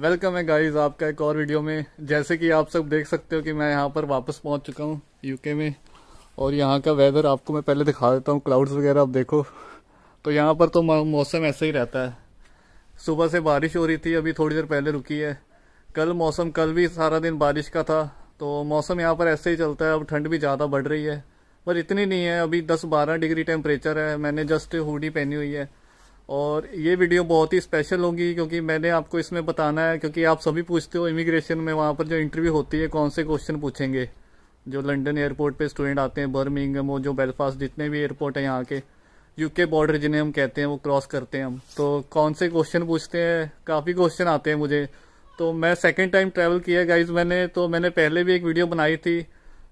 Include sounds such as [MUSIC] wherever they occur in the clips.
welcome है guys आपका एक और वीडियो में जैसे कि आप सब देख सकते हो कि मैं यहाँ पर वापस पहुँच चुका हूँ यूके में और यहाँ का वेदर आपको मैं पहले दिखा देता हूँ क्लाउड्स वगैरह आप देखो तो यहाँ पर तो मौसम ऐसे ही रहता है सुबह से बारिश हो रही थी अभी थोड़ी देर पहले रुकी है कल मौसम कल भी सारा दिन बारिश का था तो मौसम यहाँ पर ऐसे ही चलता है अब ठंड भी ज़्यादा बढ़ रही है पर इतनी नहीं है अभी दस बारह डिग्री टेम्परेचर है मैंने जस्ट हुडी पहनी हुई है और ये वीडियो बहुत ही स्पेशल होगी क्योंकि मैंने आपको इसमें बताना है क्योंकि आप सभी पूछते हो इमिग्रेशन में वहाँ पर जो इंटरव्यू होती है कौन से क्वेश्चन पूछेंगे जो लंदन एयरपोर्ट पे स्टूडेंट आते हैं बर्मिंग वो जो बेलफास्ट जितने भी एयरपोर्ट हैं यहाँ के यूके बॉर्डर जिन्हें हम कहते हैं वो क्रॉस करते हैं हम तो कौन से क्वेश्चन पूछते हैं काफ़ी क्वेश्चन आते हैं मुझे तो मैं सेकेंड टाइम ट्रैवल किया गाइज मैंने तो मैंने पहले भी एक वीडियो बनाई थी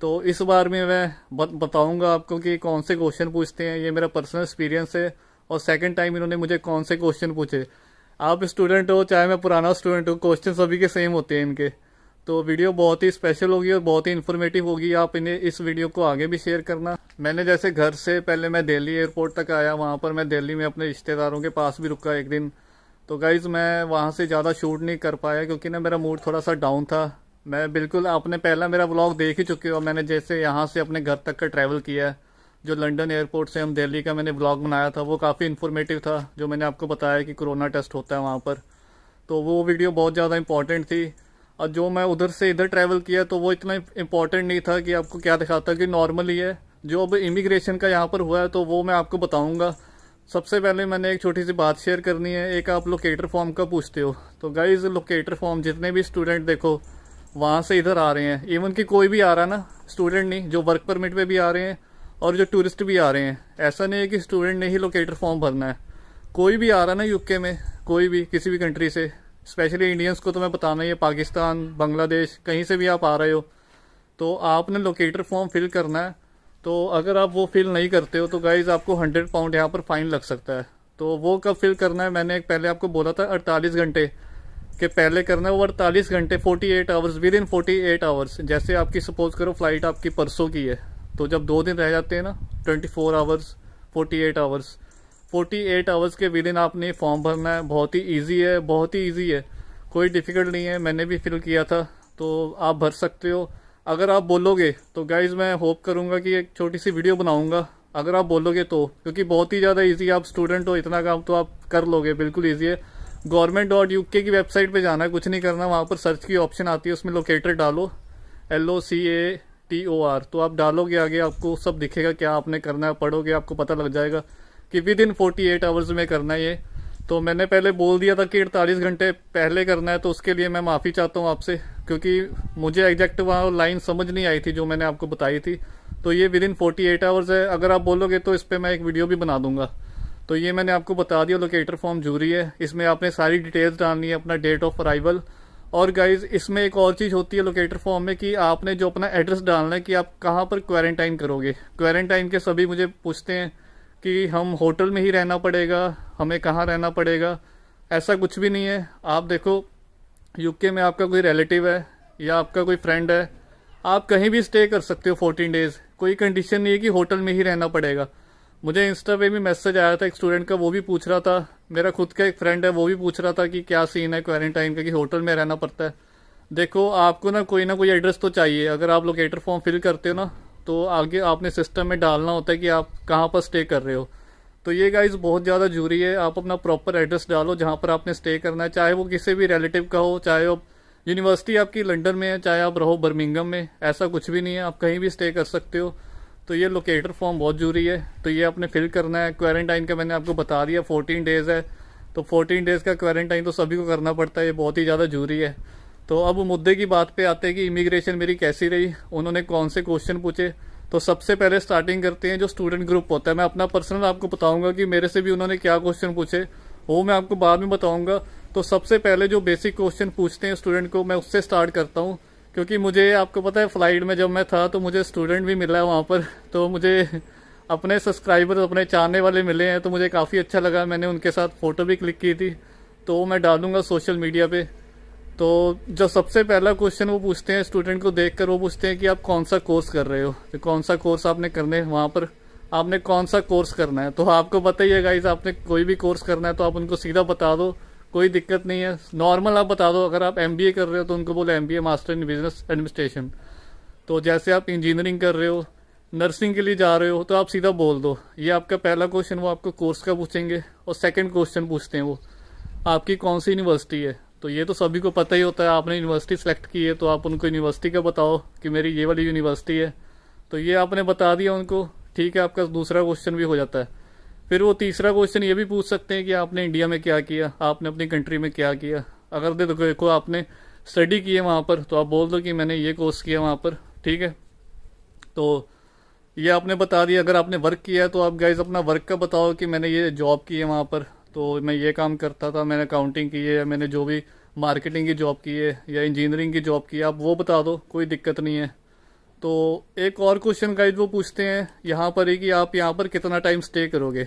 तो इस बार में मैं बताऊँगा आपको कि कौन से क्वेश्चन पूछते हैं ये मेरा पर्सनल एक्सपीरियंस है और सेकेंड टाइम इन्होंने मुझे कौन से क्वेश्चन पूछे आप स्टूडेंट हो चाहे मैं पुराना स्टूडेंट हूँ क्वेश्चन सभी के सेम होते हैं इनके तो वीडियो बहुत ही स्पेशल होगी और बहुत ही इन्फॉर्मेटिव होगी आप इन्हें इस वीडियो को आगे भी शेयर करना मैंने जैसे घर से पहले मैं दिल्ली एयरपोर्ट तक आया वहाँ पर मैं दिल्ली में अपने रिश्तेदारों के पास भी रुका एक दिन तो गाइज मैं वहाँ से ज़्यादा शूट नहीं कर पाया क्योंकि ना मेरा मूड थोड़ा सा डाउन था मैं बिल्कुल आपने पहला मेरा ब्लॉग देख ही चुके हो मैंने जैसे यहाँ से अपने घर तक का ट्रैवल किया है जो लंदन एयरपोर्ट से हम दिल्ली का मैंने ब्लॉग बनाया था वो काफ़ी इन्फॉर्मेटिव था जो मैंने आपको बताया कि कोरोना टेस्ट होता है वहाँ पर तो वो वीडियो बहुत ज़्यादा इंपॉर्टेंट थी और जो मैं उधर से इधर ट्रैवल किया तो वो इतना इंपॉर्टेंट नहीं था कि आपको क्या दिखाता कि नॉर्मल ही है जो अब इमिग्रेशन का यहाँ पर हुआ है तो वो मैं आपको बताऊँगा सबसे पहले मैंने एक छोटी सी बात शेयर करनी है एक आप लोकेटर फॉर्म का पूछते हो तो गाइज लोकेटर फॉर्म जितने भी स्टूडेंट देखो वहाँ से इधर आ रहे हैं इवन कि कोई भी आ रहा है ना स्टूडेंट नहीं जो वर्क परमिट पे भी आ रहे हैं और जो टूरिस्ट भी आ रहे हैं ऐसा नहीं है कि स्टूडेंट ने ही लोकेटर फॉर्म भरना है कोई भी आ रहा है ना यूके में कोई भी किसी भी कंट्री से स्पेशली इंडियंस को तो मैं बताना ही है पाकिस्तान बांग्लादेश कहीं से भी आप आ रहे हो तो आपने लोकेटर फॉर्म फिल करना है तो अगर आप वो फिल नहीं करते हो तो गाइज आपको हंड्रेड पाउंड यहाँ पर फाइन लग सकता है तो वो कब फिल करना है मैंने पहले आपको बोला था अड़तालीस घंटे के पहले करना है वो अड़तालीस घंटे forty eight hours within forty eight hours जैसे आपकी सपोज करो फ्लाइट आपकी परसों की है तो जब दो दिन रह जाते हैं ना twenty four hours forty eight hours forty eight hours के विद इन आपने फॉर्म भरना है बहुत ही ईजी है बहुत ही ईजी है कोई डिफ़िकल्ट नहीं है मैंने भी फिल किया था तो आप भर सकते हो अगर आप बोलोगे तो गाइज मैं होप करूँगा कि एक छोटी सी वीडियो बनाऊँगा अगर आप बोलोगे तो क्योंकि बहुत ही ज़्यादा ईजी है आप स्टूडेंट हो इतना काम तो आप कर लोगे बिल्कुल ईजी है गवर्नमेंट डॉट यू के की वेबसाइट पे जाना है कुछ नहीं करना वहाँ पर सर्च की ऑप्शन आती है उसमें लोकेटर डालो L O C A T O R तो आप डालोगे आगे आपको सब दिखेगा क्या आपने करना है पढ़ोगे आपको पता लग जाएगा कि within forty eight hours में करना है ये तो मैंने पहले बोल दिया था कि अड़तालीस घंटे पहले करना है तो उसके लिए मैं माफ़ी चाहता हूँ आपसे क्योंकि मुझे एग्जैक्ट वहाँ लाइन समझ नहीं आई थी जो मैंने आपको बताई थी तो ये within forty eight hours है अगर आप बोलोगे तो इस पर मैं एक वीडियो भी बना दूंगा तो ये मैंने आपको बता दिया लोकेटर फॉर्म जूरी है इसमें आपने सारी डिटेल्स डालनी है अपना डेट ऑफ अराइवल और गाइज इसमें एक और चीज़ होती है लोकेटर फॉर्म में कि आपने जो अपना एड्रेस डालना है कि आप कहाँ पर क्वारंटाइन करोगे क्वारंटाइन के सभी मुझे पूछते हैं कि हम होटल में ही रहना पड़ेगा हमें कहाँ रहना पड़ेगा ऐसा कुछ भी नहीं है आप देखो यूके में आपका कोई रिलेटिव है या आपका कोई फ्रेंड है आप कहीं भी स्टे कर सकते हो फोर्टीन डेज़ कोई कंडीशन नहीं है कि होटल में ही रहना पड़ेगा मुझे इंस्टा पे भी मैसेज आया था एक स्टूडेंट का वो भी पूछ रहा था मेरा खुद का एक फ्रेंड है वो भी पूछ रहा था कि क्या सीन है क्वारंटाइन का कि होटल में रहना पड़ता है देखो आपको ना कोई ना कोई एड्रेस तो चाहिए अगर आप लोकेटर फॉर्म फिल करते हो ना तो आगे आपने सिस्टम में डालना होता है कि आप कहाँ पर स्टे कर रहे हो तो ये गाइज बहुत ज़्यादा जरूरी है आप अपना प्रॉपर एड्रेस डालो जहाँ पर आपने स्टे करना है चाहे वो किसी भी रिलेटिव का हो चाहे वो यूनिवर्सिटी आपकी लंदन में है चाहे आप रहो बर्मिंगम में ऐसा कुछ भी नहीं है आप कहीं भी स्टे कर सकते हो तो ये लोकेटर फॉर्म बहुत जरूरी है तो ये आपने फिल करना है क्वारंटाइन का मैंने आपको बता दिया फोर्टीन डेज़ है तो फोर्टीन डेज़ का क्वारंटाइन तो सभी को करना पड़ता है ये बहुत ही ज़्यादा जरूरी है तो अब मुद्दे की बात पे आते हैं कि इमिग्रेशन मेरी कैसी रही उन्होंने कौन से क्वेश्चन पूछे तो सबसे पहले स्टार्टिंग करते हैं जो स्टूडेंट ग्रुप होता है मैं अपना पर्सनल आपको बताऊंगा कि मेरे से भी उन्होंने क्या क्वेश्चन पूछे वो मैं आपको बाद में बताऊंगा तो सबसे पहले जो बेसिक क्वेश्चन पूछते हैं स्टूडेंट को मैं उससे स्टार्ट करता हूँ क्योंकि मुझे आपको पता है फ्लाइट में जब मैं था तो मुझे स्टूडेंट भी मिला है वहाँ पर तो मुझे अपने सब्सक्राइबर अपने चाहने वाले मिले हैं तो मुझे काफ़ी अच्छा लगा मैंने उनके साथ फ़ोटो भी क्लिक की थी तो मैं डालूंगा सोशल मीडिया पे तो जो सबसे पहला क्वेश्चन वो पूछते हैं स्टूडेंट को देख कर वो पूछते हैं कि आप कौन सा कोर्स कर रहे हो तो कौन सा कोर्स आपने करने वहाँ पर आपने कौन सा कोर्स करना है तो आपको बताइए गाइज आपने कोई भी कोर्स करना है तो आप उनको सीधा बता दो कोई दिक्कत नहीं है नॉर्मल आप बता दो अगर आप एम कर रहे हो तो उनको बोलो M master in business administration तो जैसे आप इंजीनियरिंग कर रहे हो नर्सिंग के लिए जा रहे हो तो आप सीधा बोल दो ये आपका पहला क्वेश्चन वो आपको कोर्स का पूछेंगे और सेकंड क्वेश्चन पूछते हैं वो आपकी कौन सी यूनिवर्सिटी है तो ये तो सभी को पता ही होता है आपने यूनिवर्सिटी सेलेक्ट की है तो आप उनको यूनिवर्सिटी का बताओ कि मेरी ये वाली यूनिवर्सिटी है तो ये आपने बता दिया उनको ठीक है आपका दूसरा क्वेश्चन भी हो जाता है फिर वो तीसरा क्वेश्चन ये भी पूछ सकते हैं कि आपने इंडिया में क्या किया आपने अपनी कंट्री में क्या किया अगर दे देखो देखो आपने स्टडी की है वहाँ पर तो आप बोल दो कि मैंने ये कोर्स किया वहाँ पर ठीक है तो ये आपने बता दिया अगर आपने वर्क किया है तो आप गाइज अपना वर्क का बताओ कि मैंने ये जॉब की है वहाँ पर तो मैं ये काम करता था मैंने अकाउंटिंग की है या मैंने जो भी मार्केटिंग की जॉब की है या इंजीनियरिंग की जॉब की है आप वो बता दो कोई दिक्कत नहीं है तो एक और क्वेश्चन गाइड वो पूछते हैं यहाँ पर है कि आप यहाँ पर कितना टाइम स्टे करोगे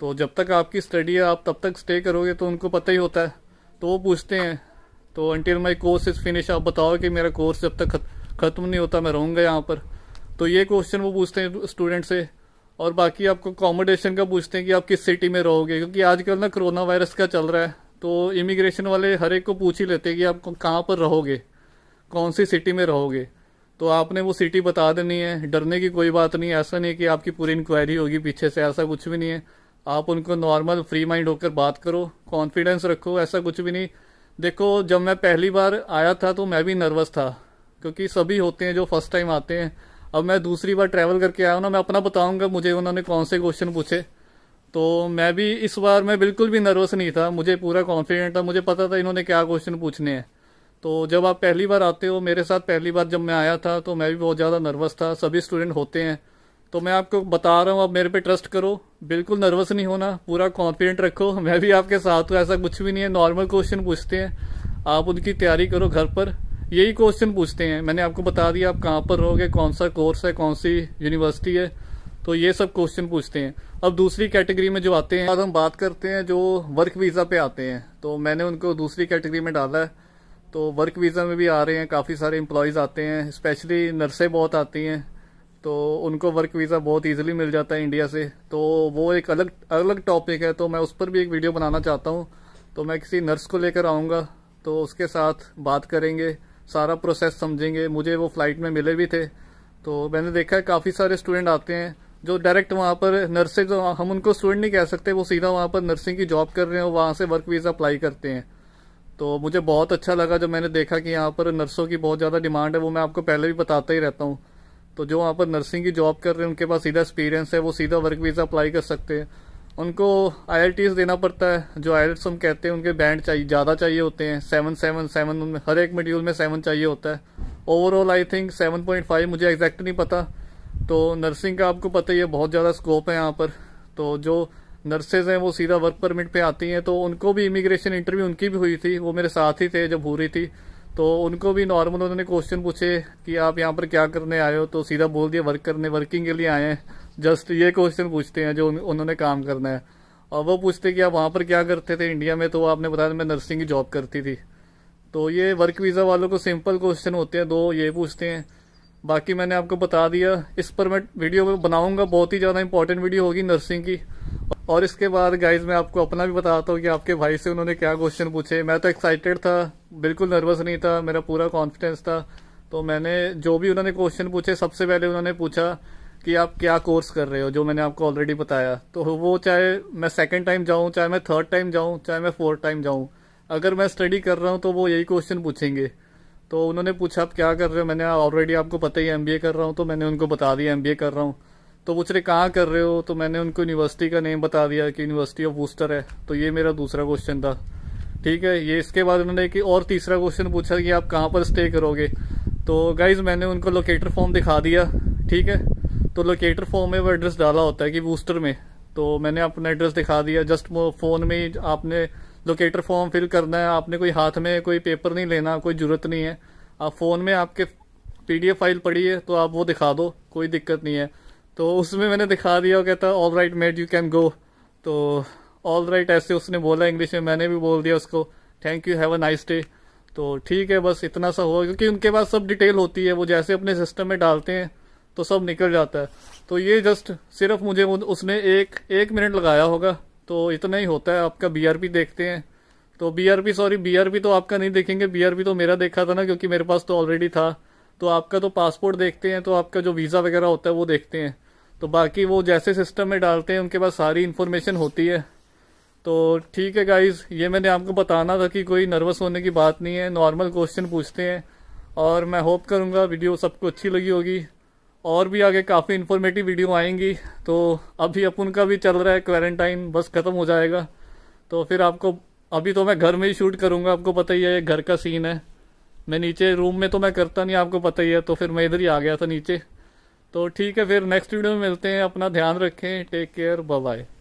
तो जब तक आपकी स्टडी है आप तब तक स्टे करोगे तो उनको पता ही होता है तो वो पूछते हैं तो until my course is finish आप बताओ कि मेरा कोर्स जब तक ख़त्म नहीं होता मैं रहूँगा यहाँ पर तो ये क्वेश्चन वो पूछते हैं स्टूडेंट से और बाकी आपको अकोमोडेशन का पूछते हैं कि आप किस सिटी में रहोगे क्योंकि आजकल ना कोरोना वायरस का चल रहा है तो इमिग्रेशन वाले हर एक को पूछ ही लेते हैं कि आप कहाँ पर रहोगे कौन सी सिटी में रहोगे तो आपने वो सिटी बता देनी है डरने की कोई बात नहीं ऐसा नहीं कि आपकी पूरी इंक्वायरी होगी पीछे से ऐसा कुछ भी नहीं है आप उनको नॉर्मल फ्री माइंड होकर बात करो कॉन्फिडेंस रखो ऐसा कुछ भी नहीं देखो जब मैं पहली बार आया था तो मैं भी नर्वस था क्योंकि सभी होते हैं जो फर्स्ट टाइम आते हैं अब मैं दूसरी बार ट्रैवल करके आया हूँ ना मैं अपना बताऊँगा मुझे उन्होंने कौन से क्वेश्चन पूछे तो मैं भी इस बार मैं बिल्कुल भी नर्वस नहीं था मुझे पूरा कॉन्फिडेंट था मुझे पता था इन्होंने क्या क्वेश्चन पूछने हैं तो जब आप पहली बार आते हो मेरे साथ पहली बार जब मैं आया था तो मैं भी बहुत ज़्यादा नर्वस था सभी स्टूडेंट होते हैं तो मैं आपको बता रहा हूँ आप मेरे पे ट्रस्ट करो बिल्कुल नर्वस नहीं होना पूरा कॉन्फिडेंट रखो [LAUGHS] मैं भी आपके साथ हूँ ऐसा कुछ भी नहीं है नॉर्मल क्वेश्चन पूछते हैं आप उनकी तैयारी करो घर पर यही क्वेश्चन पूछते हैं मैंने आपको बता दिया आप कहाँ पर रहोगे कौन सा कोर्स है कौन सी यूनिवर्सिटी है तो ये सब क्वेश्चन पूछते हैं अब दूसरी कैटेगरी में जो आते हैं आज हम बात करते हैं जो वर्क वीज़ा पे आते हैं तो मैंने उनको दूसरी कैटेगरी में डाला है तो वर्क वीज़ा में भी आ रहे हैं काफ़ी सारे एम्प्लॉयज़ आते हैं स्पेशली नर्सें बहुत आती हैं तो उनको वर्क वीज़ा बहुत इजीली मिल जाता है इंडिया से तो वो एक अलग अलग टॉपिक है तो मैं उस पर भी एक वीडियो बनाना चाहता हूँ तो मैं किसी नर्स को लेकर आऊँगा तो उसके साथ बात करेंगे सारा प्रोसेस समझेंगे मुझे वो फ्लाइट में मिले भी थे तो मैंने देखा है काफ़ी सारे स्टूडेंट आते हैं जो डायरेक्ट वहाँ पर जो हम उनको स्टूडेंट नहीं कह सकते वो सीधा वहाँ पर नर्सिंग की जॉब कर रहे हैं वहाँ से वर्क वीज़ा अप्लाई करते हैं तो मुझे बहुत अच्छा लगा जब मैंने देखा कि यहाँ पर नर्सों की बहुत ज़्यादा डिमांड है वो मैं आपको पहले भी बताता ही रहता हूँ तो जो वहाँ पर नर्सिंग की जॉब कर रहे हैं उनके पास सीधा एक्सपीरियंस है वो सीधा वर्क वीज़ा अप्लाई कर सकते हैं उनको आई देना पड़ता है जो आई हम कहते हैं उनके बैंड चाहिए ज़्यादा चाहिए होते हैं सेवन सेवन सेवन उनमें हर एक मेड्यूल में सेवन चाहिए होता है overall I think seven point five मुझे एग्जैक्ट नहीं पता तो नर्सिंग का आपको पता ही है बहुत ज़्यादा स्कोप है यहाँ पर तो जो नर्सेज हैं वो सीधा वर्क परमिट पे आती हैं तो उनको भी इमिग्रेशन इंटरव्यू उनकी भी हुई थी वो मेरे साथ ही थे जब हो रही थी तो उनको भी नॉर्मल उन्होंने क्वेश्चन पूछे कि आप यहाँ पर क्या करने आए हो तो सीधा बोल दिया वर्क करने वर्किंग के लिए आए हैं जस्ट ये क्वेश्चन पूछते हैं जो उन्होंने काम करना है और वो पूछते कि आप वहाँ पर क्या करते थे इंडिया में तो आपने बताया मैं नर्सिंग की जॉब करती थी तो ये वर्क वीज़ा वालों को सिंपल क्वेश्चन होते हैं दो ये पूछते हैं बाकी मैंने आपको बता दिया इस पर मैं वीडियो बनाऊंगा बहुत ही ज़्यादा इंपॉर्टेंट वीडियो होगी नर्सिंग की और इसके बाद गाइज मैं आपको अपना भी बताता हूँ कि आपके भाई से उन्होंने क्या क्वेश्चन पूछे मैं तो एक्साइटेड था बिल्कुल नर्वस नहीं था मेरा पूरा कॉन्फिडेंस था तो मैंने जो भी उन्होंने क्वेश्चन पूछे सबसे पहले उन्होंने पूछा कि आप क्या कोर्स कर रहे हो जो मैंने आपको ऑलरेडी बताया तो वो चाहे मैं सेकेंड टाइम जाऊँ चाहे मैं थर्ड टाइम जाऊँ चाहे मैं फोर्थ टाइम जाऊँ अगर मैं स्टडी कर रहा हूँ तो वो यही क्वेश्चन पूछेंगे तो उन्होंने पूछा आप क्या कर रहे हो मैंने ऑलरेडी आपको पता ही एम कर रहा हूँ तो मैंने उनको बता दिया एम कर रहा हूँ तो पूछ रहे कहाँ कर रहे हो तो मैंने उनको यूनिवर्सिटी का नेम बता दिया कि यूनिवर्सिटी ऑफ बूस्टर है तो ये मेरा दूसरा क्वेश्चन था ठीक है ये इसके बाद उन्होंने एक और तीसरा क्वेश्चन पूछा कि आप कहाँ पर स्टे करोगे तो गाइज मैंने उनको लोकेटर फॉर्म दिखा दिया ठीक है तो लोकेटर फॉर्म में वो एड्रेस डाला होता है कि बूस्टर में तो मैंने अपना एड्रेस दिखा दिया जस्ट फ़ोन में ही आपने लोकेटर फॉर्म फिल करना है आपने कोई हाथ में कोई पेपर नहीं लेना कोई ज़रूरत नहीं है आप फ़ोन में आपके पीडीएफ फाइल पड़ी है तो आप वो दिखा दो कोई दिक्कत नहीं है तो उसमें मैंने दिखा दिया कहता all right mate you can go तो ऑल राइट right, ऐसे उसने बोला इंग्लिश में मैंने भी बोल दिया उसको thank you have a nice day तो ठीक है बस इतना सा हुआ क्योंकि उनके पास सब डिटेल होती है वो जैसे अपने सिस्टम में डालते हैं तो सब निकल जाता है तो ये जस्ट सिर्फ मुझे उसने एक एक मिनट लगाया होगा तो इतना ही होता है आपका बीआरपी देखते हैं तो बीआरपी सॉरी बीआरपी तो आपका नहीं देखेंगे बीआरपी तो मेरा देखा था ना क्योंकि मेरे पास तो ऑलरेडी था तो आपका तो पासपोर्ट देखते हैं तो आपका जो वीज़ा वगैरह होता है वो देखते हैं तो बाकी वो जैसे सिस्टम में डालते हैं उनके पास सारी इन्फॉर्मेशन होती है तो ठीक है गाइज ये मैंने आपको बताना था कि कोई नर्वस होने की बात नहीं है नॉर्मल क्वेश्चन पूछते हैं और मैं होप करूँगा वीडियो सबको अच्छी लगी होगी और भी आगे काफ़ी इन्फॉर्मेटिव वीडियो आएंगी तो अभी अपन का भी चल रहा है क्वारंटाइन बस ख़त्म हो जाएगा तो फिर आपको अभी तो मैं घर में ही शूट करूँगा आपको पता ही है ये घर का सीन है मैं नीचे रूम में तो मैं करता नहीं आपको पता ही है तो फिर मैं इधर ही आ गया था नीचे तो ठीक है फिर नेक्स्ट वीडियो में मिलते हैं अपना ध्यान रखें टेक केयर बाय बाय